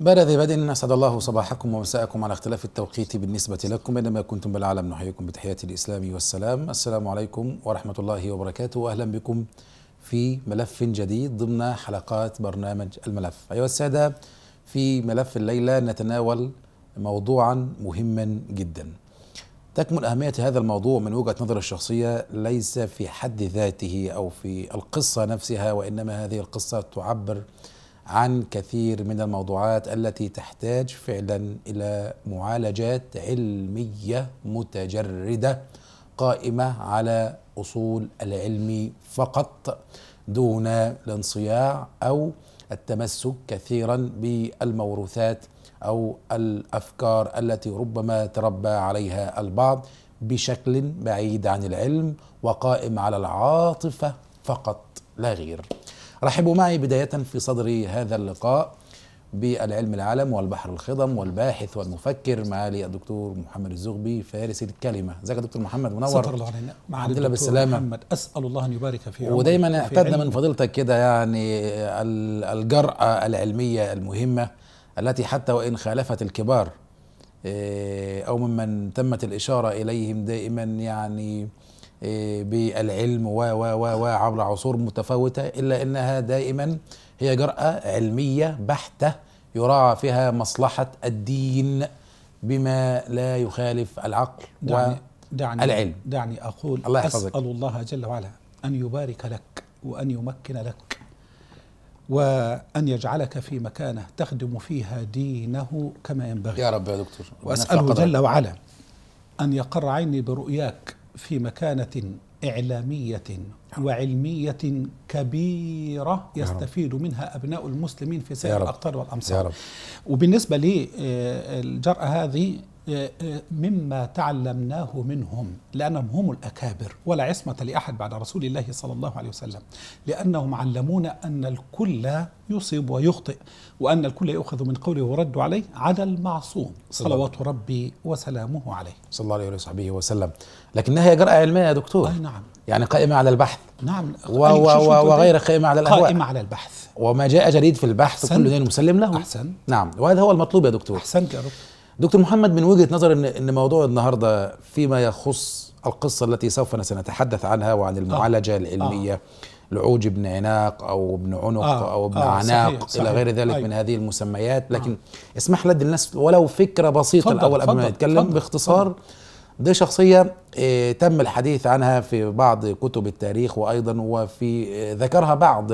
بارى ذي بدء أسعد الله صباحكم ومساءكم على اختلاف التوقيت بالنسبة لكم إنما كنتم بالعالم نحييكم بتحية الإسلام والسلام السلام عليكم ورحمة الله وبركاته وأهلا بكم في ملف جديد ضمن حلقات برنامج الملف أيها السادة في ملف الليلة نتناول موضوعا مهما جدا تكمن أهمية هذا الموضوع من وجهة نظر الشخصية ليس في حد ذاته أو في القصة نفسها وإنما هذه القصة تعبر عن عن كثير من الموضوعات التي تحتاج فعلا الى معالجات علميه متجرده قائمه على اصول العلم فقط دون الانصياع او التمسك كثيرا بالموروثات او الافكار التي ربما تربى عليها البعض بشكل بعيد عن العلم وقائم على العاطفه فقط لا غير رحبوا معي بداية في صدر هذا اللقاء بالعلم العالم والبحر الخضم والباحث والمفكر معالي الدكتور محمد الزغبي فارس الكلمه ازيك يا دكتور محمد منور ستر الله علينا الحمد لله بالسلامه محمد اسال الله ان يبارك في ودايما اعتدنا من فضيلتك كده يعني الجراه العلميه المهمه التي حتى وان خالفت الكبار آه، او ممن تمت الاشاره اليهم دائما يعني إيه، بالعلم و و و و عبر عصور متفاوتة إلا أنها دائما هي جرأة علمية بحتة يراعى فيها مصلحة الدين بما لا يخالف العقل دعني دعني العلم دعني أقول الله يحفظك أسأل الله جل وعلا أن يبارك لك وأن يمكن لك وأن يجعلك في مكانه تخدم فيها دينه كما ينبغي يا رب يا دكتور وأسأله جل وعلا أن يقر عيني برؤياك في مكانة إعلامية وعلمية كبيرة يستفيد منها أبناء المسلمين في سائر الأقطار والأمصار وبالنسبة للجرأة آه، هذه مما تعلمناه منهم لأنهم هم الأكابر ولا عصمة لأحد بعد رسول الله صلى الله عليه وسلم لأنهم علمونا أن الكل يصيب ويخطئ وأن الكل يؤخذ من قوله ورد عليه على المعصوم صلوات ربي وسلامه عليه صلى الله عليه وصحبه وسلم لكنها هي جرأة علمية يا دكتور أي نعم يعني قائمة على البحث نعم و و و وغير قائمة على الأهواء قائمة على البحث وما جاء جديد في البحث كل مسلم له أحسن نعم وهذا هو المطلوب يا دكتور أحسنت يا دكتور دكتور محمد من وجهه نظر ان ان موضوع النهارده فيما يخص القصه التي سوف سنتحدث عنها وعن آه. المعالجه آه. العلميه آه. لعوج ابن عناق او ابن عنق آه. او ابن آه. عناق صحيح. الى غير ذلك أيوه. من هذه المسميات آه. لكن آه. اسمح لد الناس ولو فكره بسيطه فضل. الاول قبل ما نتكلم باختصار فضل. دي شخصية آه، تم الحديث عنها في بعض كتب التاريخ وأيضا وفي آه، ذكرها بعض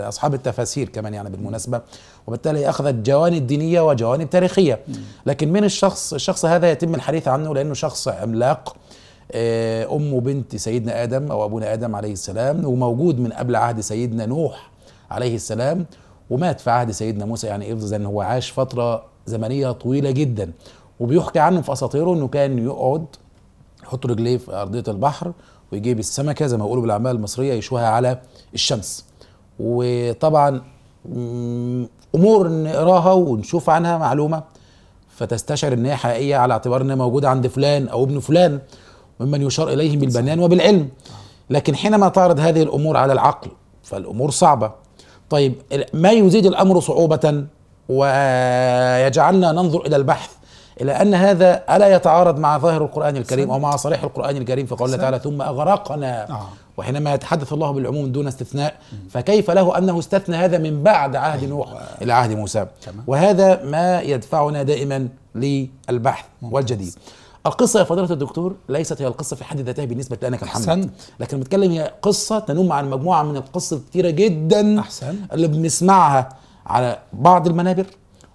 أصحاب التفاسير كمان يعني بالمناسبة وبالتالي أخذت جوانب دينية وجوانب تاريخية لكن من الشخص الشخص هذا يتم الحديث عنه لأنه شخص عملاق آه، أمه بنت سيدنا آدم أو أبونا آدم عليه السلام وموجود من قبل عهد سيدنا نوح عليه السلام ومات في عهد سيدنا موسى يعني إذن هو عاش فترة زمنية طويلة جدا وبيحكي عنه في اساطيره انه كان يقعد يحط رجليه في ارضيه البحر ويجيب السمكه زي ما بيقولوا بالعمال المصريه يشوها على الشمس وطبعا امور نقراها ونشوف عنها معلومه فتستشعر ان هي حقيقيه على اعتبار انها موجوده عند فلان او ابن فلان ممن يشار اليه بالبنان وبالعلم لكن حينما تعرض هذه الامور على العقل فالامور صعبه طيب ما يزيد الامر صعوبه ويجعلنا ننظر الى البحث إلى أن هذا ألا يتعارض مع ظاهر القرآن الكريم أو مع صريح القرآن الكريم في قوله تعالى ثم أغرقنا آه. وحينما يتحدث الله بالعموم دون استثناء فكيف له أنه استثنى هذا من بعد عهد أيوة. نوح إلى عهد موسى تمام. وهذا ما يدفعنا دائما للبحث والجديد القصة يا فضيلة الدكتور ليست هي القصة في حد ذاتها بالنسبة لنا كالحمد لكن بتكلم هي قصة تنم عن مجموعة من القصص الكثيرة جدا أحسن. اللي بنسمعها على بعض المنابر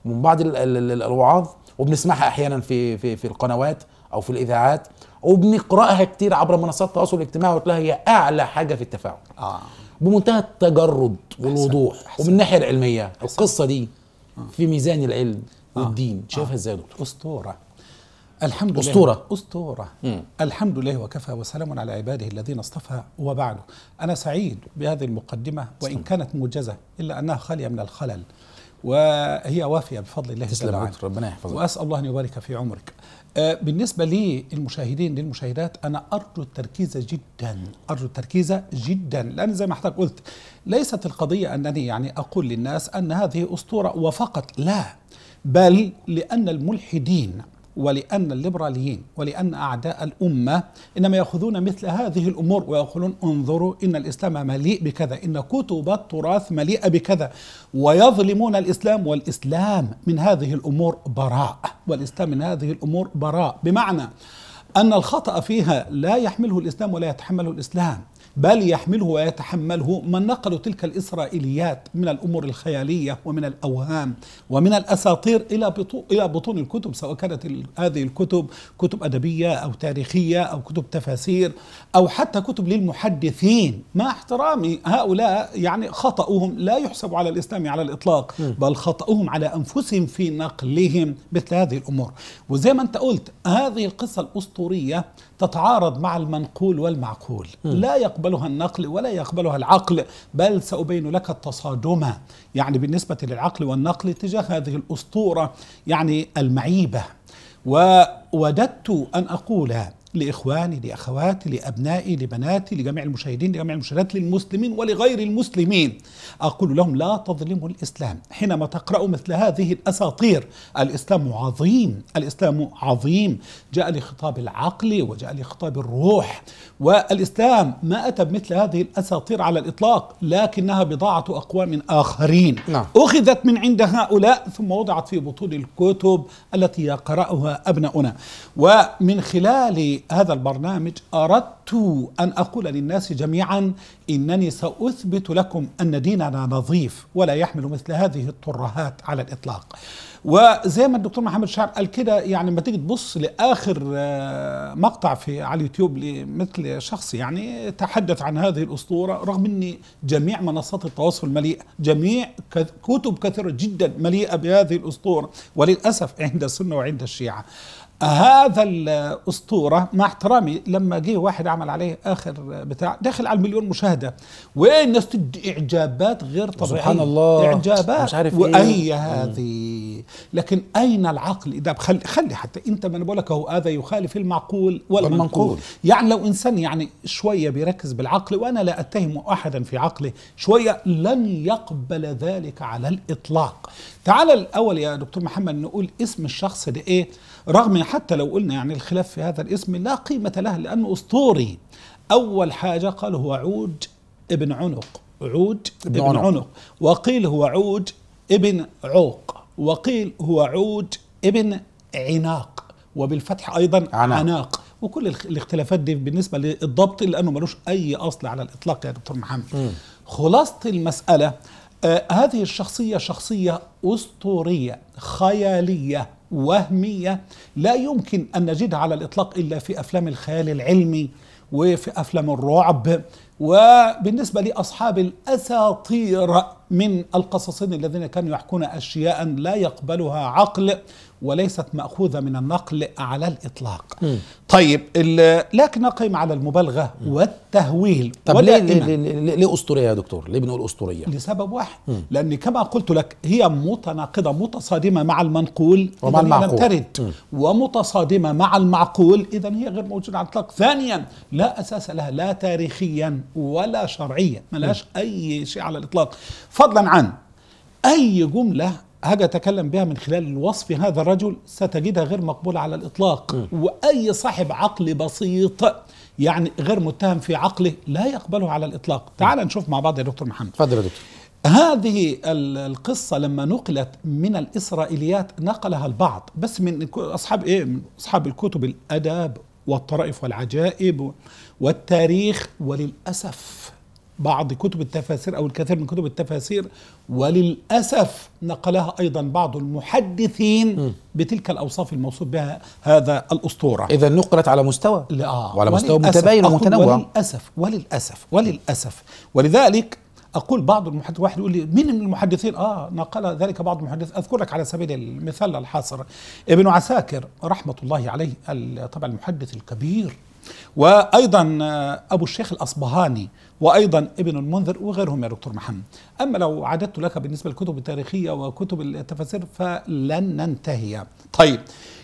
ومن بعض الوعاظ وبنسمعها احيانا في في في القنوات او في الاذاعات وبنقراها كتير عبر منصات التواصل الاجتماعي وتلاقيها هي اعلى حاجه في التفاعل آه. بمنتهى التجرد والوضوح أحسن. أحسن. ومن الناحيه العلميه أحسن. القصه دي آه. في ميزان العلم آه. والدين آه. شايفها ازاي آه. يا دكتور اسطوره الحمد أسطورة. لله أسطورة أسطورة الحمد لله وكفى وسلام على عباده الذين اصطفى وبعده أنا سعيد بهذه المقدمة وإن كانت موجزة إلا أنها خالية من الخلل وهي وافيه بفضل الله تسلم عليك ربنا يحفظك واسال الله ان يبارك في عمرك آه، بالنسبة للمشاهدين للمشاهدات أنا أرجو التركيز جدا أرجو التركيز جدا لأن زي ما حضرتك قلت ليست القضية أنني يعني أقول للناس أن هذه أسطورة وفقط لا بل لأن الملحدين ولأن الليبراليين ولأن أعداء الأمة إنما يأخذون مثل هذه الأمور ويقولون انظروا إن الإسلام مليء بكذا إن كتب التراث مليئة بكذا ويظلمون الإسلام والإسلام من هذه الأمور براء والإسلام من هذه الأمور براء بمعنى أن الخطأ فيها لا يحمله الإسلام ولا يتحمله الإسلام بل يحمله ويتحمله من نقلوا تلك الإسرائيليات من الأمور الخيالية ومن الأوهام ومن الأساطير إلى إلى بطون الكتب سواء كانت هذه الكتب كتب أدبية أو تاريخية أو كتب تفاسير أو حتى كتب للمحدثين مع احترامي هؤلاء يعني خطأهم لا يحسب على الإسلام على الإطلاق بل خطأهم على أنفسهم في نقلهم مثل هذه الأمور وزي ما أنت قلت هذه القصة الأسطورية تتعارض مع المنقول والمعقول م. لا يقبلها النقل ولا يقبلها العقل بل سأبين لك التصادم يعني بالنسبة للعقل والنقل تجاه هذه الأسطورة يعني المعيبة ووددت أن أقول لإخواني لأخواتي لأبنائي لبناتي لجميع المشاهدين لجميع المشاهدات للمسلمين ولغير المسلمين أقول لهم لا تظلموا الإسلام حينما تقرأوا مثل هذه الأساطير الإسلام عظيم الإسلام عظيم جاء لخطاب العقل وجاء لخطاب الروح والإسلام ما أتى بمثل هذه الأساطير على الإطلاق لكنها بضاعة أقوام آخرين نعم. أخذت من عند هؤلاء ثم وضعت في بطون الكتب التي يقرأها أبناؤنا ومن خلال هذا البرنامج أردت أن أقول للناس جميعا إنني سأثبت لكم أن ديننا نظيف ولا يحمل مثل هذه الترهات على الإطلاق وزي ما الدكتور محمد شعر قال كده يعني لما تيجي تبص لاخر آه، مقطع في على اليوتيوب لمثل شخص يعني تحدث عن هذه الاسطوره رغم ان جميع منصات التواصل مليئه، جميع كتب كثيره جدا مليئه بهذه الاسطوره وللاسف عند السنه وعند الشيعه. هذا الاسطوره مع احترامي لما جه واحد عمل عليه اخر بتاع داخل على المليون مشاهده وين الناس تدي اعجابات غير طبيعيه سبحان الله اعجابات مش عارف واي إيه؟ هذه لكن اين العقل اذا خلي, خلي حتى انت من بقول لك اهو هذا يخالف المعقول والمنقول يعني لو انسان يعني شويه بيركز بالعقل وانا لا اتهم احدا في عقله شويه لن يقبل ذلك على الاطلاق تعال الاول يا دكتور محمد نقول اسم الشخص ده ايه رغم حتى لو قلنا يعني الخلاف في هذا الاسم لا قيمة له لأنه أسطوري أول حاجة قال هو عود ابن عنق عود ابن, ابن عنق. عنق وقيل هو عود ابن عوق وقيل هو عود ابن عناق وبالفتح أيضا عناق, عناق. وكل الاختلافات دي بالنسبه للضبط لانه ملوش اي اصل على الاطلاق يا دكتور محمد م. خلاصه المساله آه هذه الشخصيه شخصيه اسطوريه خياليه وهمية لا يمكن أن نجدها على الإطلاق إلا في أفلام الخيال العلمي وفي أفلام الرعب وبالنسبة لأصحاب الأساطير من القصصين الذين كانوا يحكون أشياء لا يقبلها عقل وليست مأخوذة من النقل على الإطلاق م. طيب لكن نقيم على المبالغة م. والتهويل طب ليه, ليه, ليه, ليه أسطورية يا دكتور ليه بنقول أسطورية لسبب واحد م. لأن كما قلت لك هي متناقضة متصادمة مع المنقول ومع المعقول لم ترد ومتصادمة مع المعقول إذا هي غير موجودة على الإطلاق ثانيا لا أساس لها لا تاريخيا ولا شرعيا ملهاش أي شيء على الإطلاق فضلا عن أي جملة حاجه اتكلم بها من خلال وصف هذا الرجل ستجدها غير مقبوله على الاطلاق م. واي صاحب عقل بسيط يعني غير متهم في عقله لا يقبله على الاطلاق تعال نشوف مع بعض يا دكتور محمد اتفضل يا دكتور هذه القصة لما نقلت من الإسرائيليات نقلها البعض بس من أصحاب إيه من أصحاب الكتب الأدب والطرائف والعجائب والتاريخ وللأسف بعض كتب التفاسير أو الكثير من كتب التفاسير وللأسف نقلها أيضا بعض المحدثين م. بتلك الأوصاف الموصوف بها هذا الأسطورة إذا نقلت على مستوى آه وعلى مستوى متباين ومتنوع وللأسف وللأسف وللأسف ولذلك أقول بعض المحدث واحد يقول لي مين من المحدثين آه نقل ذلك بعض المحدث أذكر لك على سبيل المثال الحاصر ابن عساكر رحمة الله عليه طبعا المحدث الكبير وايضا آه، ابو الشيخ الاصبهاني وايضا ابن المنذر وغيرهم يا دكتور محمد اما لو عددت لك بالنسبه للكتب التاريخيه وكتب التفاسير فلن ننتهي طيب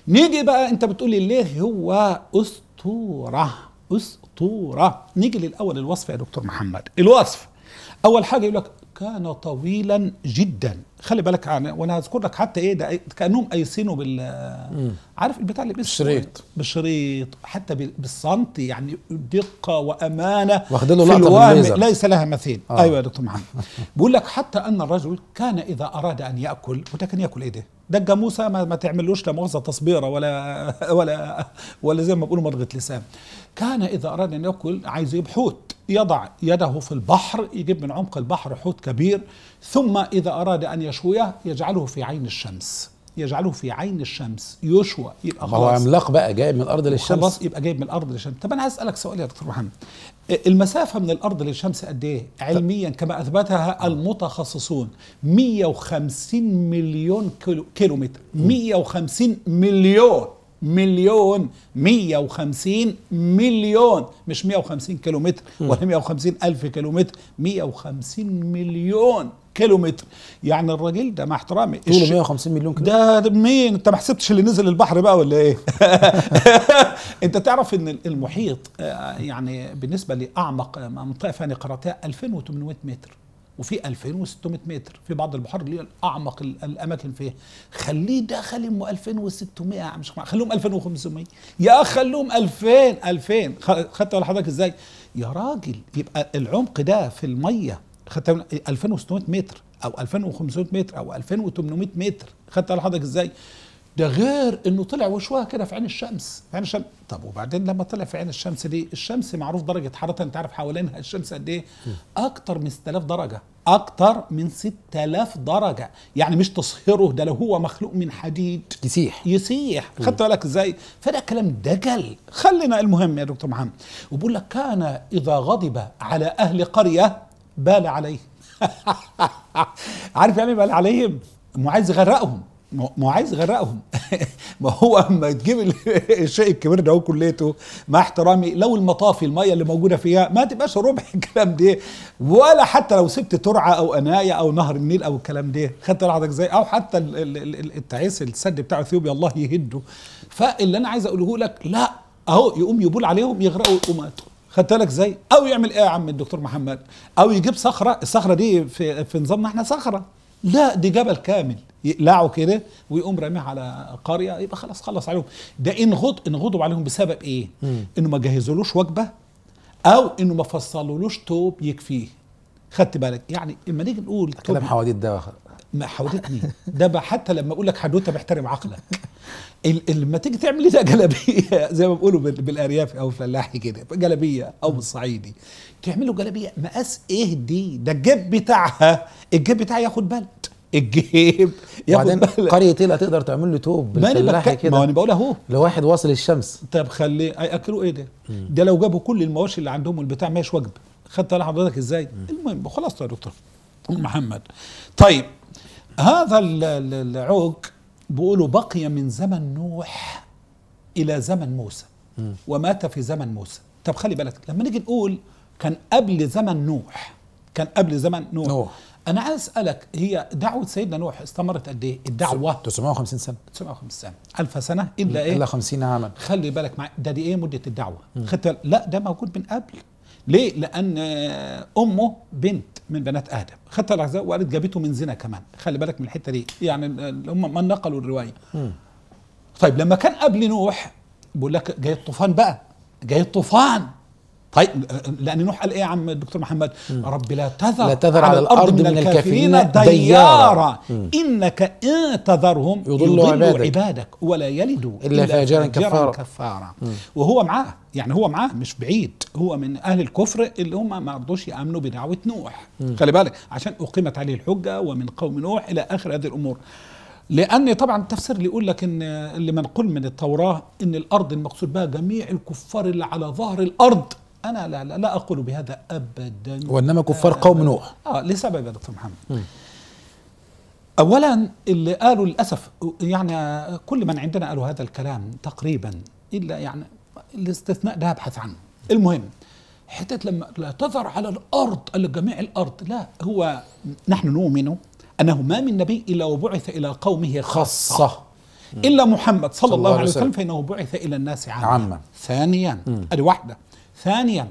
نيجي بقى انت لي ليه هو اسطوره اسطوره نيجي للاول الوصف يا دكتور محمد الوصف اول حاجه يقول لك كان طويلا جدا خلي بالك انا وانا هذكر لك حتى ايه ده كانهم قايسينه بال عارف البتاع اللي بالشريط بالشريط حتى بالسنتي يعني دقه وامانه واخدين له لقطه ليس لها مثيل آه. ايوه يا دكتور محمد بيقول لك حتى ان الرجل كان اذا اراد ان ياكل وده كان ياكل ايه ده؟ ده موسى ما, ما تعملوش لا مؤاخذه تصبيره ولا ولا ولا زي ما بيقولوا مضغة لسان كان اذا اراد ان ياكل عايز يجيب حوت يضع يده في البحر يجيب من عمق البحر حوت كبير ثم اذا اراد ان يشويه يجعله في عين الشمس يجعله في عين الشمس يشوى يبقى خلاص هو عملاق بقى جاي من الارض للشمس خلاص يبقى جاي من الارض للشمس طب انا عايز اسالك سؤال يا دكتور محمد المسافه من الارض للشمس قد ايه علميا كما اثبتها المتخصصون 150 مليون كيلو كيلومتر 150 مليون مليون 150 مليون مش 150 كيلومتر ولا 150 ألف كيلومتر 150 مليون كيلومتر يعني الراجل ده مع احترامي طوله 150 مليون كيلومتر ده مين انت ما حسبتش اللي نزل البحر بقى ولا ايه انت تعرف ان المحيط آه، يعني بالنسبه لاعمق منطقه فاني قراتها 2800 متر وفي 2600 متر في بعض البحار اللي هي اعمق الاماكن فيها خليه ده خليهم 2600 مش خليهم 2500 يا خليهم 2000 2000 خدت لحضرتك حضرتك ازاي يا راجل يبقى العمق ده في الميه خدت 2600 متر او 2500 متر او 2800 متر خدت لحضرتك حضرتك ازاي ده غير انه طلع وشوها كده في عين الشمس في عين الشمس طب وبعدين لما طلع في عين الشمس دي الشمس معروف درجه حرارتها انت عارف حوالينها الشمس قد ايه اكتر من 6000 درجه اكتر من 6000 درجه يعني مش تصهيره ده لو هو مخلوق من حديد يسيح يسيح خدت بالك ازاي فده كلام دجل خلينا المهم يا دكتور محمد وبقول لك كان اذا غضب على اهل قريه بال عليه عارف يعني إيه بال عليهم معايز يغرقهم ما هو عايز يغرقهم ما هو اما تجيب الشيء الكبير ده كليته مع احترامي لو المطافي الميه اللي موجوده فيها ما تبقاش ربع الكلام ده ولا حتى لو سبت ترعه او انايه او نهر النيل او الكلام ده خدت راحتك ازاي او حتى التعيس السد بتاع اثيوبيا الله يهده فاللي انا عايز اقوله لك لا اهو يقوم يبول عليهم يغرقوا وماتوا خدت بالك ازاي او يعمل ايه يا عم الدكتور محمد او يجيب صخره الصخره دي في, في نظامنا احنا صخره لا دي جبل كامل يقلعوا كده ويقوم راميها على قريه يبقى خلاص خلص عليهم ده ان غض ان غضب عليهم بسبب ايه مم. انه ما جهزولوش وجبه او انه ما فصلولوش توب يكفيه خدت بالك يعني لما نيجي نقول كلام حواديت ده ما حاولتني ده حتى لما اقول لك حدوته بحترم عقلك لما تيجي تعمل لي جلابيه زي ما بيقولوا بالارياف او الفلاحي كده جلابيه او بالصعيدي تعمله جلابيه مقاس ايه دي ده الجيب بتاعها الجيب بتاعي ياخد بلد الجيب وبعدين قريه ايه تقدر تعمل له توب بالفلاحي كده ما انا بقول اهو لواحد واصل الشمس طب خليه هياكلوه ايه ده؟ ده لو جابوا كل المواشي اللي عندهم والبتاع ماشي وجب خدت على حضرتك ازاي؟ المهم خلاص يا دكتور محمد طيب هذا العوج بيقولوا بقي من زمن نوح الى زمن موسى ومات في زمن موسى طب خلي بالك لما نيجي نقول كان قبل زمن نوح كان قبل زمن نوح, نوح. انا عايز اسالك هي دعوه سيدنا نوح استمرت قد ايه الدعوه 950 سنه 950 سنه 1000 سنه الا ايه الا 50 عاما خلي بالك مع ده دي ايه مده الدعوه خدت لا ده موجود من قبل ليه لان امه بنت من بنات ادم خدت العزاء وقالت جابته من زنا كمان خلي بالك من الحته دي يعني هم من نقلوا الروايه طيب لما كان قبل نوح بيقول لك جاي الطوفان بقى جاي الطوفان طيب لان نوح قال ايه يا عم الدكتور محمد رب لا تذر لا تذر على, على الارض من, من الكافرين ديارا انك ان تذرهم يضلوا عبادك, عبادك ولا يلدوا الا فاجرا كفارا, كفارا. وهو معاه يعني هو معاه مش بعيد هو من اهل الكفر اللي هم ما رضوش يامنوا بدعوه نوح م. خلي بالك عشان اقيمت عليه الحجه ومن قوم نوح الى اخر هذه الامور لان طبعا التفسير اللي يقول لك ان اللي منقول من التوراه ان الارض المقصود بها جميع الكفار اللي على ظهر الارض أنا لا, لا, لا أقول بهذا أبدا وإنما كفار قوم نوح آه لسبب يا دكتور محمد م. أولا اللي قالوا للأسف يعني كل من عندنا قالوا هذا الكلام تقريبا إلا يعني الاستثناء ده أبحث عنه المهم حتة لما لا تظهر على الأرض على جميع الأرض لا هو نحن نؤمن أنه ما من نبي إلا وبعث إلى قومه خاصة إلا محمد صلى, صلى الله عليه وسلم فإنه بعث إلى الناس عامة, عما. ثانيا أدي واحدة ثانيا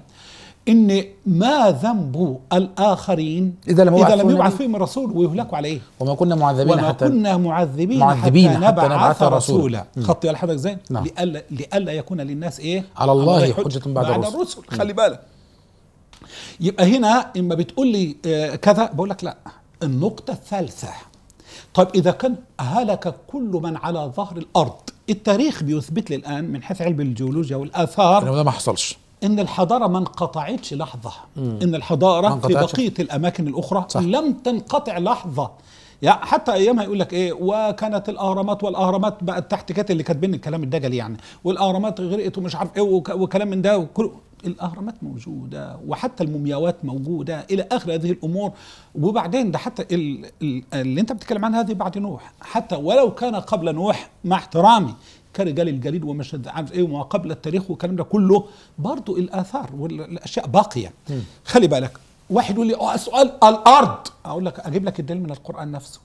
ان ما ذنب الاخرين اذا لم يبعث, إذا لم يبعث فيهم الرسول ويهلكوا عليه وما كنا معذبين وما حتى كنا معذبين, معذبين حتى, حتى نبعث رسولا خط على حضرتك ازاي؟ نعم. لألا, لألا يكون للناس ايه؟ على الله حجة بعد, بعد الرسل, الرسل. خلي بالك يبقى هنا اما بتقول لي آه، كذا بقول لك لا النقطة الثالثة طيب إذا كان هلك كل من على ظهر الأرض التاريخ بيثبت لي الآن من حيث علم الجيولوجيا والآثار ده ما حصلش ان الحضاره ما انقطعتش لحظه مم. ان الحضاره في بقيه الاماكن الاخرى صح. لم تنقطع لحظه يعني حتى ايامها يقول لك ايه وكانت الاهرامات والاهرامات بقت تحت كات اللي كاتبين الكلام الدجل يعني والاهرامات غرقت ومش عارف ايه وكلام من ده وكل الاهرامات موجوده وحتى المومياوات موجوده الى اخر هذه الامور وبعدين ده حتى ال... ال... اللي انت بتتكلم عنها هذه بعد نوح حتى ولو كان قبل نوح مع احترامي كرجال الجليد ومش عارف ايه وما قبل التاريخ والكلام ده كله برضو الاثار والاشياء باقيه خلي بالك واحد يقول لي سؤال الارض اقول لك اجيب لك الدليل من القران نفسه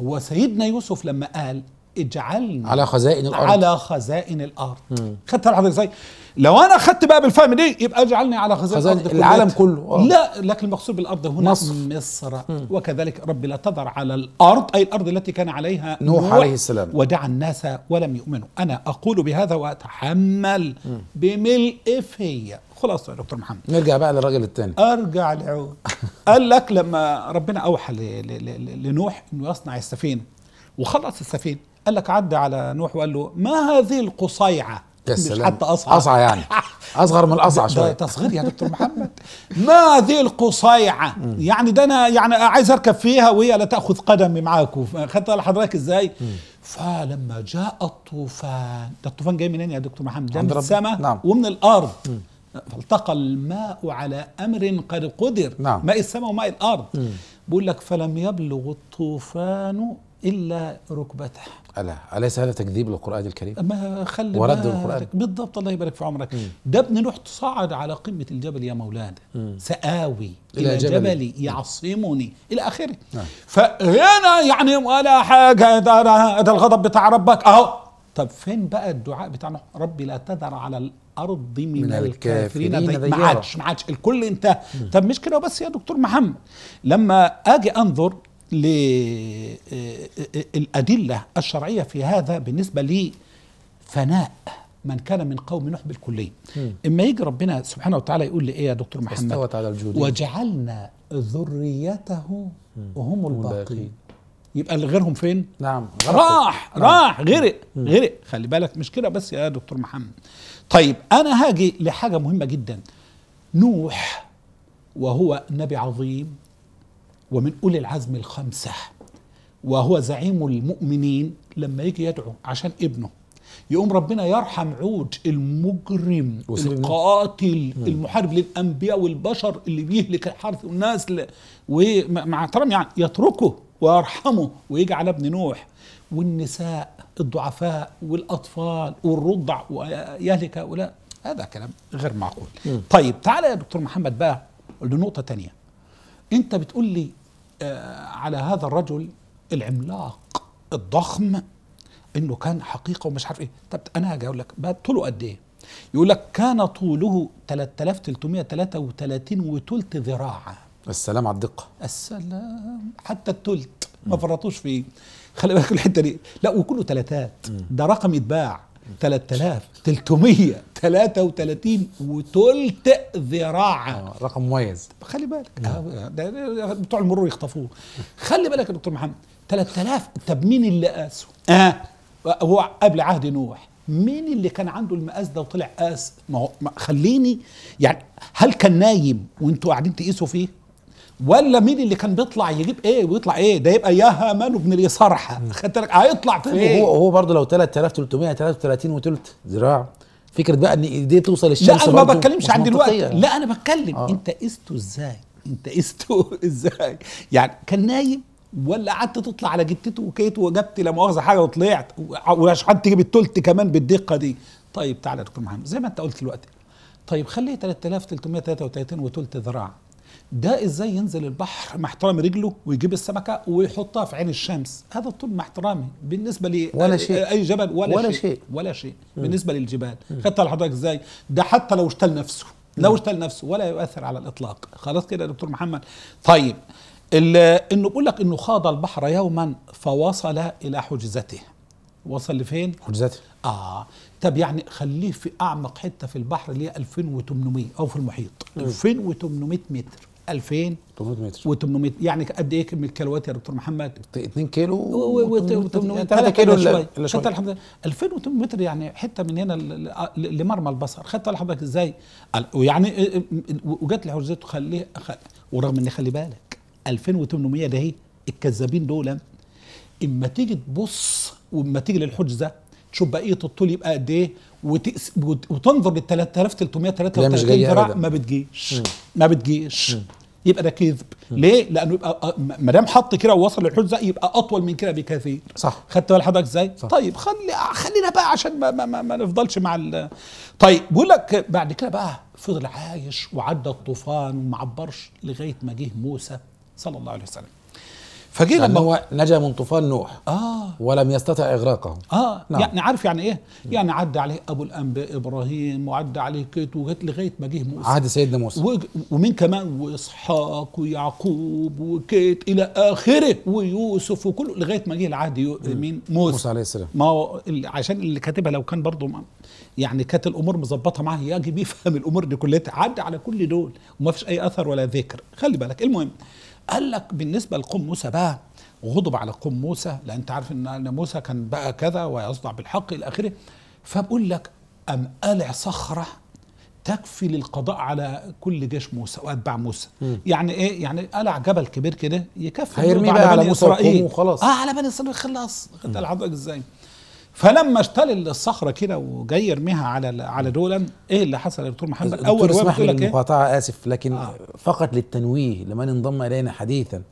هو سيدنا يوسف لما قال اجعلني على خزائن الارض على خزائن الارض خدت حضرتك ازاي لو انا خدت بقى بالفهم دي يبقى اجعلني على خزائن, خزائن الارض العالم كله أوه. لا لكن المقصود بالارض هنا مصر, مصر. وكذلك رب لا تضر على الارض اي الارض التي كان عليها نوح, نوح عليه السلام ودعا الناس ولم يؤمنوا انا اقول بهذا واتحمل بملء فيا خلاص يا دكتور محمد نرجع بقى للراجل الثاني ارجع لعود قال لك لما ربنا اوحى لنوح انه يصنع السفينه وخلص السفينه قال لك عدى على نوح وقال له ما هذه القصيعه يا سلام حتى اصعب اصعب يعني اصغر من الاصعع شويه تصغير يا دكتور محمد ما هذه القصيعه يعني ده انا يعني عايز اركب فيها وهي لا تاخذ قدمي معاك خدت على حضرتك ازاي فلما جاء الطوفان ده الطوفان جاي منين يا دكتور محمد ده من السماء نعم. ومن الارض م. فالتقى الماء على امر قد قدر نعم. ماء السماء وماء الارض بيقول لك فلم يبلغ الطوفان إلا ركبته ألا أليس هذا تكذيب للقرآن الكريم؟ ما خلي ورد القرآن بالضبط الله يبارك في عمرك ده ابن نوح تصعد على قمة الجبل يا مولانا سآوي إلى, إلى جبلي, يعصمني إلى آخره نعم. فهنا يعني ولا حاجة ده, الغضب بتاع ربك أهو طب فين بقى الدعاء نوح ربي لا تذر على الارض من, من الكافرين, الكافرين ما عادش ما عادش الكل انتهى طب مش كده بس يا دكتور محمد لما اجي انظر للأدلة الشرعية في هذا بالنسبة لفناء من كان من قوم نوح بالكلية إما يجي ربنا سبحانه وتعالى يقول لي إيه يا دكتور محمد استوت على الجود وجعلنا ذريته وهم الباقين يبقى اللي غيرهم فين؟ نعم راح نعم. راح غرق غرق خلي بالك مش كده بس يا دكتور محمد طيب أنا هاجي لحاجة مهمة جدا نوح وهو نبي عظيم ومن أولي العزم الخمسة وهو زعيم المؤمنين لما يجي يدعو عشان ابنه يقوم ربنا يرحم عود المجرم وسلم. القاتل مم. نعم. المحارب للانبياء والبشر اللي بيهلك الحرث والناس ومع احترام يعني يتركه ويرحمه ويجي على ابن نوح والنساء الضعفاء والاطفال والرضع ويهلك هؤلاء هذا كلام غير معقول مم. نعم. طيب تعالى يا دكتور محمد بقى لنقطه تانية انت بتقول لي آه، على هذا الرجل العملاق الضخم انه كان حقيقه ومش عارف ايه طب انا هاجي اقول لك طوله قد ايه يقول لك كان طوله 3333 وثلث ذراع السلام على الدقه السلام حتى الثلث ما فرطوش فيه خلي بالك الحته دي لا وكله ثلاثات ده رقم يتباع 3000 333 وثلث ذراع آه رقم مميز خلي بالك نعم. آه ده بتوع المرور يخطفوه خلي بالك يا دكتور محمد 3000 طب مين اللي قاسه؟ آه. اه هو قبل عهد نوح مين اللي كان عنده المقاس ده وطلع قاس ما هو خليني يعني هل كان نايم وانتوا قاعدين تقيسوا فيه؟ ولا مين اللي كان بيطلع يجيب ايه ويطلع ايه ده يبقى يا مانو بن اليسارحه خدت بالك هيطلع طيب، فين إيه؟ هو هو برضه لو 3300 33 وثلث ذراع فكره بقى ان ايديه توصل الشمس لا انا ما بتكلمش عن دلوقتي يعني. لا انا بتكلم آه. انت قسته ازاي انت قسته ازاي يعني كان نايم ولا قعدت تطلع على جتته وكيته وجبت لا مؤاخذه حاجه وطلعت حد تجيب التلت كمان بالدقه دي طيب تعالى يا دكتور محمد زي ما انت قلت دلوقتي طيب خليه 3333 وثلث ذراع ده ازاي ينزل البحر مع احترام رجله ويجيب السمكه ويحطها في عين الشمس هذا الطول مع احترامي بالنسبه لي ولا شيء اي جبل ولا, ولا شيء. شيء ولا شيء مم. بالنسبه للجبال خدتها لحضرتك ازاي ده حتى لو اشتل نفسه لو اشتل نفسه ولا يؤثر على الاطلاق خلاص كده يا دكتور محمد طيب انه بيقول لك انه خاض البحر يوما فوصل الى حجزته وصل لفين حجزته اه طب يعني خليه في اعمق حته في البحر اللي هي 2800 او في المحيط 2800 متر 2000 800 متر و800 يعني قد ايه كم الكيلوات يا دكتور محمد 2 كيلو و 3 كيلو الا شويه خدت حضرتك 2800 متر يعني حته من هنا لمرمى البصر خدت حضرتك ازاي ويعني وجات لي حجزته خليه ورغم ان خلي بالك 2800 ده هي إيه؟ الكذابين دول اما تيجي تبص واما تيجي للحجزه ده تشوف بقيه الطول يبقى قد ايه وتنظر لل 3333 ذراع ما بتجيش ما بتجيش يبقى ده كذب ليه لانه يبقى آه، ما دام حط كده ووصل للحدود ده يبقى اطول من كده بكثير صح خدت بال حضرتك ازاي طيب خلي خلينا بقى عشان ما, ما, ما, ما نفضلش مع ال... طيب بيقول لك بعد كده بقى فضل عايش وعدى الطوفان وما عبرش لغايه ما جه موسى صلى الله عليه وسلم فجه لما هو نجا من طوفان نوح اه ولم يستطع اغراقه اه نعم. يعني عارف يعني ايه؟ يعني عدى عليه ابو الانبياء ابراهيم وعدى عليه كيت وجت لغايه ما جه موسى عهد سيدنا موسى ومين كمان واسحاق ويعقوب وكيت الى اخره ويوسف وكله لغايه ما جه العهد مين موسى موسى عليه السلام ما هو عشان اللي كاتبها لو كان برضه يعني كانت الامور مظبطه معاه يجب يفهم الامور دي كلها عدى على كل دول وما فيش اي اثر ولا ذكر خلي بالك المهم قال لك بالنسبه لقوم موسى بقى غضب على قوم موسى لان انت عارف ان موسى كان بقى كذا ويصدع بالحق الى اخره فبقول لك ام قلع صخره تكفي للقضاء على كل جيش موسى واتباع موسى م. يعني ايه يعني قلع جبل كبير كده يكفي هيرمي بقى على, على موسى اسرائيل وخلاص اه على بني اسرائيل خلاص خد حضرتك ازاي فلما اشتل الصخره كده وجاي يرميها على على دولان ايه اللي حصل يا دكتور محمد اول اسمح لي إيه؟ المقاطعه إيه؟ اسف لكن آه. فقط للتنويه لمن انضم الينا حديثا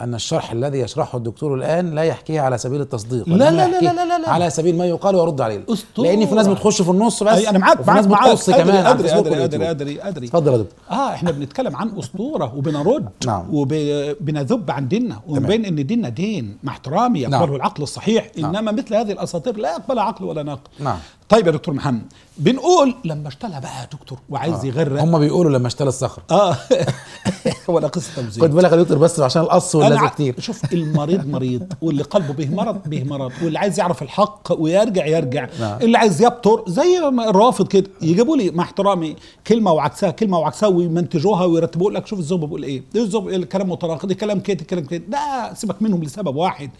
أن الشرح الذي يشرحه الدكتور الآن لا يحكيه على سبيل التصديق لا لا لا, لا لا لا لا على سبيل ما يقال ويرد عليه أسطورة لأن في ناس بتخش في النص بس أنا معاك معاك معاك بتقص كمان أدري أدري أدري أدري أدري اتفضل يا دكتور آه إحنا بنتكلم عن أسطورة وبنرد نعم وبنذب عن ديننا ونبين إن ديننا دين مع احترامي يقبله نعم. العقل الصحيح نعم. إنما نعم. مثل هذه الأساطير لا يقبلها عقل ولا نقل نعم طيب يا دكتور محمد بنقول لما اشتلى بقى يا دكتور وعايز آه. يغرق هم بيقولوا لما اشتلى الصخر اه ولا قصه تمزيق خد بالك يا دكتور بس عشان القص واللزق كتير شوف المريض مريض واللي قلبه به مرض به مرض واللي عايز يعرف الحق ويرجع يرجع آه. اللي عايز يبطر زي الرافض كده يجيبوا لي مع احترامي كلمه وعكسها كلمه وعكسها ويمنتجوها ويرتبوا لك شوف الذوب بيقول ايه الذوب الكلام متناقض كلام كده كلام كده لا سيبك منهم لسبب واحد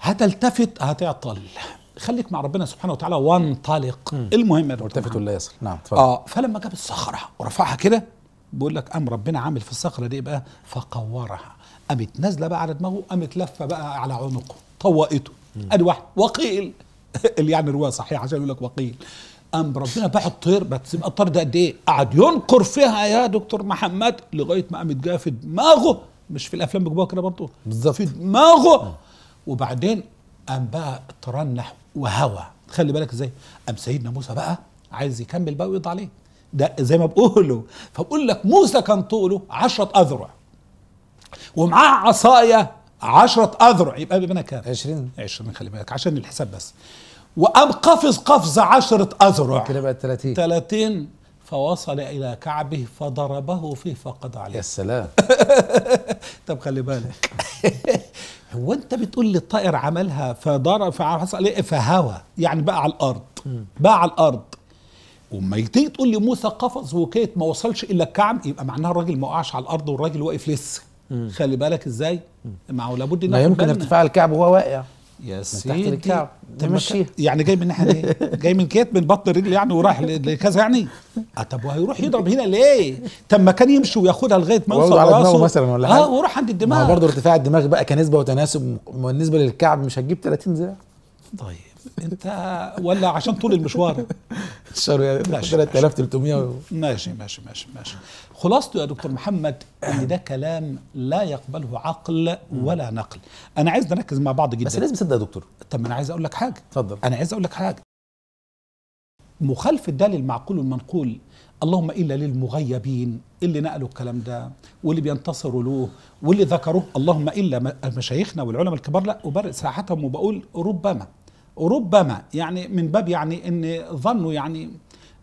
هتلتفت هتعطل خليك مع ربنا سبحانه وتعالى وانطلق المهم التفت ولا يصل نعم تفضل اه فلما جاب الصخره ورفعها كده بيقول لك قام ربنا عامل في الصخره دي بقى فقورها قامت نازله بقى على دماغه قامت لفه بقى على عنقه طوقته ادي واحد وقيل اللي يعني روايه صحيحه عشان يقول لك وقيل قام ربنا باع الطير بقى تسيب الطير ده قد ايه؟ قعد ينقر فيها يا دكتور محمد لغايه ما قامت جايه في دماغه مش في الافلام بيجيبوها كده برضه بالظبط في دماغه وبعدين قام بقى ترنح وهوى خلي بالك ازاي قام سيدنا موسى بقى عايز يكمل بقى ويقضي عليه ده زي ما بقوله فبقول لك موسى كان طوله عشرة أذرع ومعاه عصاية عشرة أذرع يبقى بيبقى كام؟ 20 20 خلي بالك عشان الحساب بس وقام قفز قفزة عشرة أذرع كده بقى 30 30 فوصل إلى كعبه فضربه فيه فقد عليه يا سلام طب خلي بالك هو أنت بتقول لي الطائر عملها فضرب فحصل إيه فهوى يعني بقى على الأرض بقى على الأرض وما تيجي تقول لي موسى قفز وكيت ما وصلش الا الكعب يبقى معناها الراجل ما وقعش على الارض والراجل واقف لسه خلي بالك ازاي ما هو لابد ما يمكن ارتفاع الكعب وهو واقع يا سيدي تحت تمشيها يعني جاي من ناحيه ايه؟ جاي من كيت من بطن رجل يعني وراح لكذا يعني؟ أه، طب وهيروح يضرب هنا ليه؟ طب ما كان يمشي وياخدها لغايه ما يوصل على دماغه مثلا ولا آه، حاجه اه ويروح عند الدماغ ما برضه ارتفاع الدماغ بقى كنسبه وتناسب بالنسبه للكعب مش هتجيب 30 زي طيب انت ولا عشان طول المشوار يعني ماشي 3300 ماشي ماشي ماشي ماشي خلاصته يا دكتور محمد ان ده كلام لا يقبله عقل ولا نقل انا عايز نركز مع بعض جدا بس لازم تصدق يا دكتور طب ما انا عايز اقول لك حاجه اتفضل انا عايز اقول لك حاجه مخالفه ده للمعقول والمنقول اللهم الا للمغيبين اللي نقلوا الكلام ده واللي بينتصروا له واللي ذكروه اللهم الا مشايخنا والعلماء الكبار لا ابرئ ساحتهم وبقول ربما ربما يعني من باب يعني ان ظنوا يعني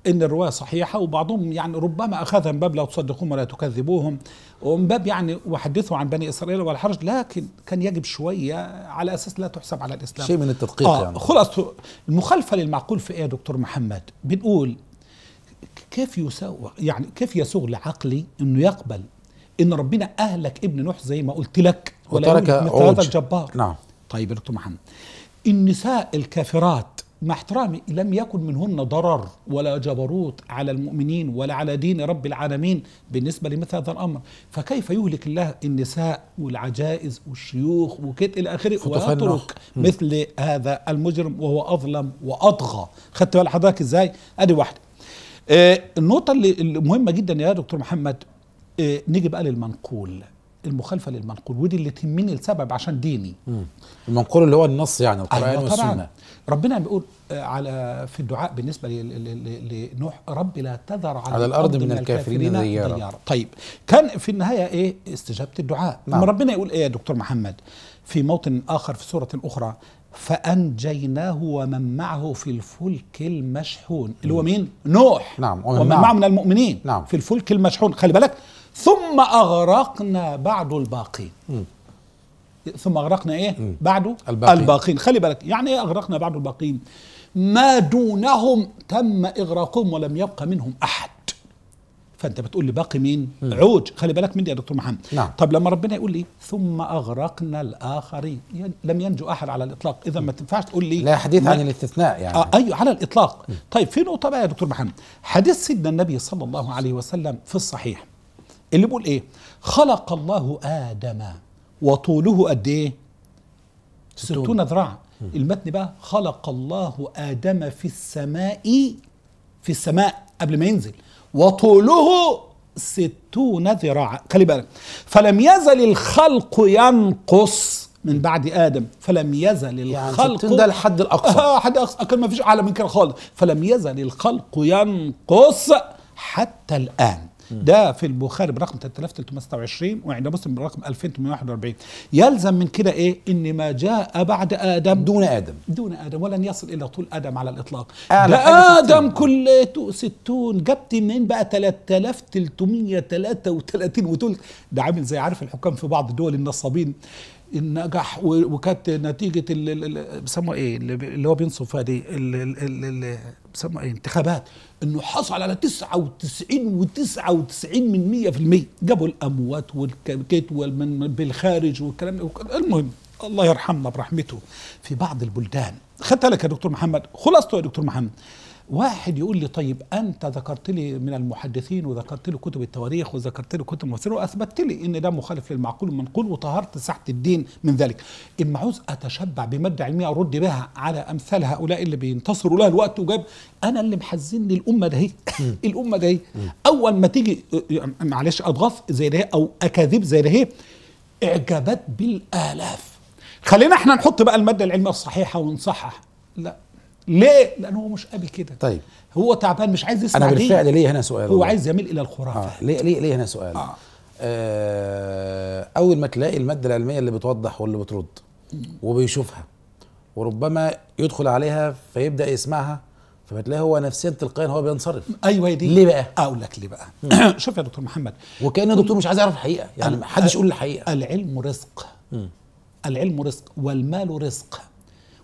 ان الروايه صحيحه وبعضهم يعني ربما اخذها من باب لا تصدقوهم ولا تكذبوهم ومن باب يعني وحدثوا عن بني اسرائيل ولا حرج لكن كان يجب شويه على اساس لا تحسب على الاسلام شيء من التدقيق آه يعني خلاص المخالفه للمعقول في ايه يا دكتور محمد بنقول كيف يسوغ يعني كيف يسوغ لعقلي انه يقبل ان ربنا اهلك ابن نوح زي ما قلت لك ولا وترك هذا الجبار نعم طيب يا دكتور محمد النساء الكافرات مع احترامي لم يكن منهن ضرر ولا جبروت على المؤمنين ولا على دين رب العالمين بالنسبة لمثل هذا الأمر فكيف يهلك الله النساء والعجائز والشيوخ وكده إلى آخره ويترك مثل هذا المجرم وهو أظلم وأطغى خدت بال حضرتك إزاي أدي واحدة آه، النقطة اللي المهمة جدا يا دكتور محمد آه، نيجي بقى للمنقول المخالفه للمنقول ودي اللي تهمني لسبب عشان ديني مم. المنقول اللي هو النص يعني القران أيوة والسنه ربنا بيقول آه، على في الدعاء بالنسبه لنوح رب لا تذر على, على الارض من, من الكافرين ديارا طيب كان في النهايه ايه استجابه الدعاء نعم. ربنا يقول ايه يا دكتور محمد في موطن اخر في سوره اخرى فأنجيناه ومن معه في الفلك المشحون اللي هو مين؟ نوح نعم ومن, ومن معه من المؤمنين نعم. في الفلك المشحون خلي بالك ثم أغرقنا بعد الباقين ثم أغرقنا إيه بعد الباقين. الباقين خلي بالك يعني إيه أغرقنا بعد الباقين ما دونهم تم إغراقهم ولم يبقى منهم أحد فانت بتقول لي باقي مين م. عوج خلي بالك مني يا دكتور محمد نعم. طب لما ربنا يقول لي ثم اغرقنا الاخرين يعني لم ينجو احد على الاطلاق اذا ما تنفعش تقول لي لا حديث عن الاستثناء يعني آه ايوه على الاطلاق م. طيب في نقطه بقى يا دكتور محمد حديث سيدنا النبي صلى الله عليه وسلم في الصحيح اللي بيقول ايه خلق الله ادم وطوله قد ايه ستون ذراع المتن بقى خلق الله ادم في السماء في السماء قبل ما ينزل وطوله ستون ذراعا خلي بالك فلم يزل الخلق ينقص من بعد ادم فلم يزل يعني الخلق يعني ده الحد الاقصى اه حد اقصى كان ما فيش اعلى من كده خالص فلم يزل الخلق ينقص حتى الان ده في البخاري برقم 3326 وعند مسلم برقم 2841 يلزم من كده ايه ان ما جاء بعد ادم دون ادم دون ادم ولن يصل الى طول ادم على الاطلاق ده ادم كليته 60 جبت منين بقى 3333 وتلت ده عامل زي عارف الحكام في بعض الدول النصابين النجاح وكانت نتيجه بيسموها ايه اللي هو بينصب فيها دي بيسموها ايه انتخابات انه حصل على 99 و99 من 100% جابوا الاموات من بالخارج والكلام المهم الله يرحمنا برحمته في بعض البلدان خدتها لك يا دكتور محمد خلاصته يا دكتور محمد واحد يقول لي طيب انت ذكرت لي من المحدثين وذكرت لي كتب التواريخ وذكرت لي كتب المفسرين واثبتت لي ان ده مخالف للمعقول المنقول وطهرت ساحه الدين من ذلك اما عاوز اتشبع بماده علميه ارد بها على امثال هؤلاء اللي بينتصروا لها الوقت وجاب انا اللي محزنني الامه ده هي الامه ده هي اول ما تيجي معلش اضغاث زي ده او اكاذيب زي ده هي اعجابات بالالاف خلينا احنا نحط بقى الماده العلميه الصحيحه ونصحح لا ليه؟ لأن هو مش قابل كده طيب هو تعبان مش عايز يسمع انا بالفعل ليه هنا سؤال هو عايز يميل الى الخرافه آه. ليه ليه ليه هنا سؤال آه. آه اول ما تلاقي الماده العلميه اللي بتوضح واللي بترد وبيشوفها وربما يدخل عليها فيبدا يسمعها فبتلاقي هو نفسيا تلقائيا هو بينصرف ايوه دي ليه بقى؟ اقول لك ليه بقى؟ شوف يا دكتور محمد وكان الدكتور مش عايز يعرف الحقيقه يعني محدش يقول الحقيقه العلم رزق العلم رزق والمال رزق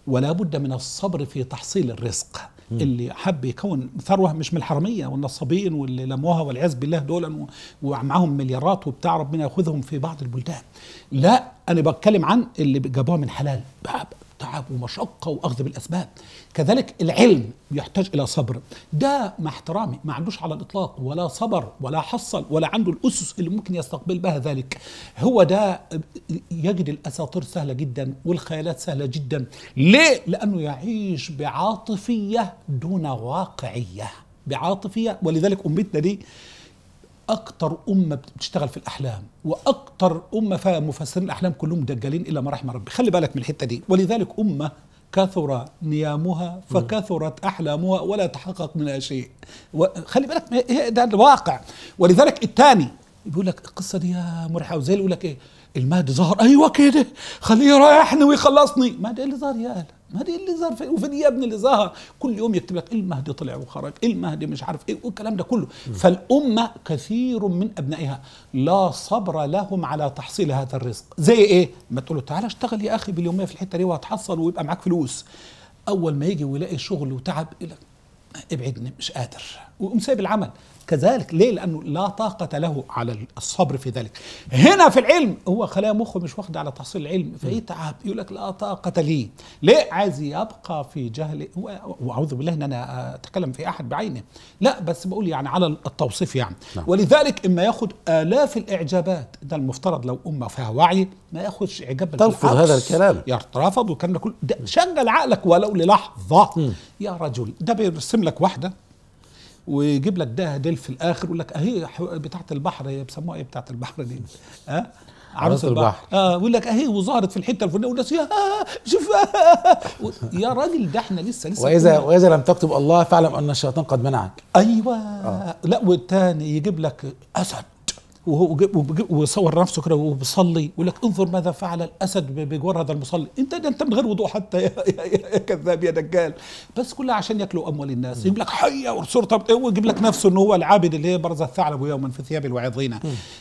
ولا بد من الصبر في تحصيل الرزق اللي حب يكون ثروه مش من الحرميه والنصابين واللي لموها والعياذ بالله دول ومعاهم مليارات وبتاع ربنا ياخذهم في بعض البلدان لا انا بتكلم عن اللي جابوها من حلال تعب ومشقه واخذ بالاسباب كذلك العلم يحتاج الى صبر ده مع احترامي ما عندوش على الاطلاق ولا صبر ولا حصل ولا عنده الاسس اللي ممكن يستقبل بها ذلك هو ده يجد الاساطير سهله جدا والخيالات سهله جدا ليه لانه يعيش بعاطفيه دون واقعيه بعاطفيه ولذلك امتنا دي اكتر امه بتشتغل في الاحلام واكتر امه فيها مفسرين الاحلام كلهم دجالين الا ما رحم ربي خلي بالك من الحته دي ولذلك امه كثر نيامها فكثرت احلامها ولا تحقق منها شيء خلي بالك ده الواقع ولذلك الثاني بيقول لك القصه دي يا مريحه وزي يقول لك ايه المهدي ظهر ايوه كده خليه يريحني ويخلصني ما ده اللي ظهر يا اهل هذه اللي ظهر في ابن اللي ظهر كل يوم يكتب لك المهدي طلع وخرج المهدي مش عارف ايه والكلام ده كله فالامه كثير من ابنائها لا صبر لهم على تحصيل هذا الرزق زي ايه ما تقول له تعالى اشتغل يا اخي باليوميه في الحته دي وهتحصل ويبقى معاك فلوس اول ما يجي ويلاقي شغل وتعب يقول لك ابعدني مش قادر ويقوم سايب العمل كذلك ليه لانه لا طاقه له على الصبر في ذلك هنا في العلم هو خلايا مخه مش واخده على تحصيل العلم فايه تعب يقول لك لا طاقه لي ليه عايز يبقى في جهل واعوذ بالله ان انا اتكلم في احد بعينه لا بس بقول يعني على التوصيف يعني نعم. ولذلك اما ياخد الاف الاعجابات ده المفترض لو امه فيها وعي ما ياخدش اعجاب ترفض هذا الكلام يرفض وكان كل ده شغل عقلك ولو للحظه م. يا رجل ده بيرسم لك واحده ويجيب لك ده دهدل في الاخر ويقول لك اهي بتاعه البحر هي بيسموها ايه بتاعه البحر دي؟ ها أه؟ عروس البحر اه يقول لك اهي وظهرت في الحته الفلانيه والناس يا شوف يا راجل ده احنا لسه لسه واذا واذا لم تكتب الله فاعلم ان الشيطان قد منعك ايوه آه. لا والتاني يجيب لك اسد وهو وصور نفسه كده وبيصلي يقول لك انظر ماذا فعل الاسد بجوار هذا المصلي انت ده انت من غير وضوء حتى يا, يا, يا كذاب يا دجال بس كلها عشان ياكلوا اموال الناس يجيب لك حيه وصورته ويجيب لك نفسه ان هو العابد اللي هي برز الثعلب يوما في ثياب الوعظين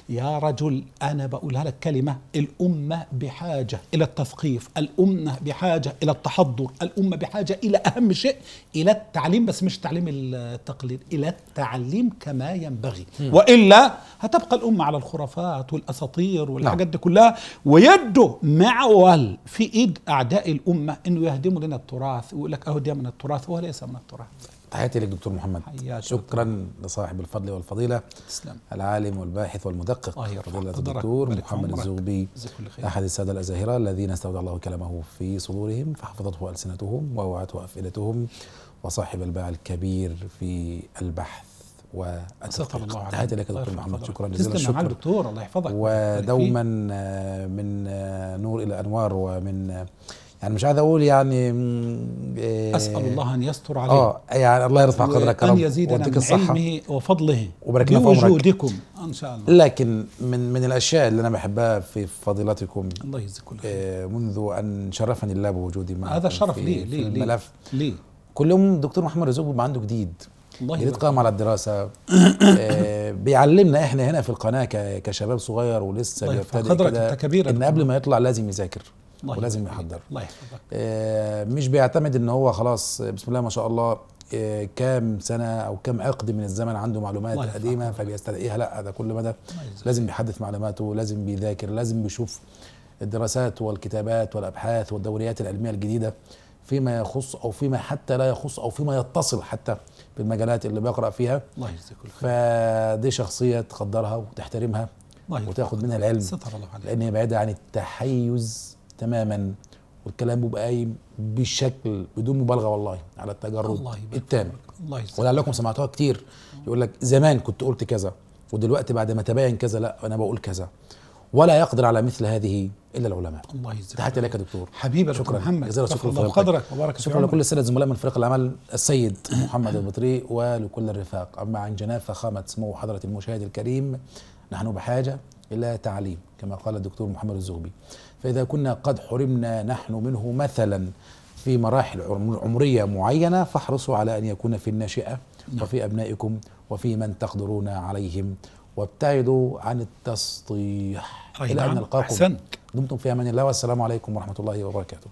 يا رجل انا بقولها لك كلمه الامه بحاجه الى التثقيف الامه بحاجه الى التحضر الامه بحاجه الى اهم شيء الى التعليم بس مش تعليم التقليد الى التعليم كما ينبغي والا هتبقى الامه يقوم على الخرافات والاساطير والحاجات نعم. دي كلها ويده معول في ايد اعداء الامه انه يهدموا لنا التراث ويقول لك اهو دي من التراث وهو ليس من التراث تحياتي لك دكتور محمد شكرا لصاحب الفضل والفضيله تسلم العالم والباحث والمدقق فضيله الدكتور محمد الزغبي احد الساده الازاهره الذين استودع الله كلامه في صدورهم فحفظته السنتهم ووعته افئدتهم وصاحب الباع الكبير في البحث واتذكر الله لك يا دكتور محمد شكرا جزيلا الشكر دكتور الله يحفظك ودوما آه، من آه، نور الى انوار ومن آه، يعني مش عايز اقول يعني إيه اسال الله ان يستر عليك اه يعني الله يرفع قدرك رب ان يزيدنا من الصحة علمه وفضله وبارك وجودكم ان شاء الله لكن من من الاشياء اللي انا بحبها في فضيلتكم الله يجزيك كل خير منذ ان شرفني الله بوجودي معكم هذا شرف لي لي لي, لي كل يوم دكتور محمد رزق بيبقى عنده جديد قائم على الدراسه آه، بيعلمنا احنا هنا في القناه كشباب صغير ولسه بيبتدئ كده ان قبل ما يطلع لازم يذاكر ولازم يحضر الله يحفظك آه، مش بيعتمد ان هو خلاص بسم الله ما شاء الله آه، كام سنه او كام عقد من الزمن عنده معلومات قديمه فبيستدعيها لا ده كل مدى لازم بيحدث معلوماته لازم بيذاكر لازم بيشوف الدراسات والكتابات والابحاث والدوريات العلميه الجديده فيما يخص او فيما حتى لا يخص او فيما يتصل حتى بالمجالات اللي بقرا فيها الله يجزيك كل خير فدي شخصيه تقدرها وتحترمها الله وتاخد منها العلم ستر الله عليك لان هي بعيده عن التحيز تماما والكلام بيبقى قايم بشكل بدون مبالغه والله على التجرد الله التام الله يجزيك ولعلكم سمعتوها كتير يقول لك زمان كنت قلت كذا ودلوقتي بعد ما تبين كذا لا انا بقول كذا ولا يقدر على مثل هذه الا العلماء الله يجزاك تحياتي لك يا دكتور حبيبي شكرا محمد جزيلا شكرا الله قدرك وبارك شكرا لكل الساده الزملاء من فريق العمل السيد محمد البطري ولكل الرفاق اما عن جناب فخامه سمو حضره المشاهد الكريم نحن بحاجه الى تعليم كما قال الدكتور محمد الزغبي فاذا كنا قد حرمنا نحن منه مثلا في مراحل عمريه معينه فاحرصوا على ان يكون في الناشئه نعم. وفي ابنائكم وفي من تقدرون عليهم وابتعدوا عن التسطيح إلى أن نعم، نلقاكم أحسنت دمتم في أمان الله والسلام عليكم ورحمة الله وبركاته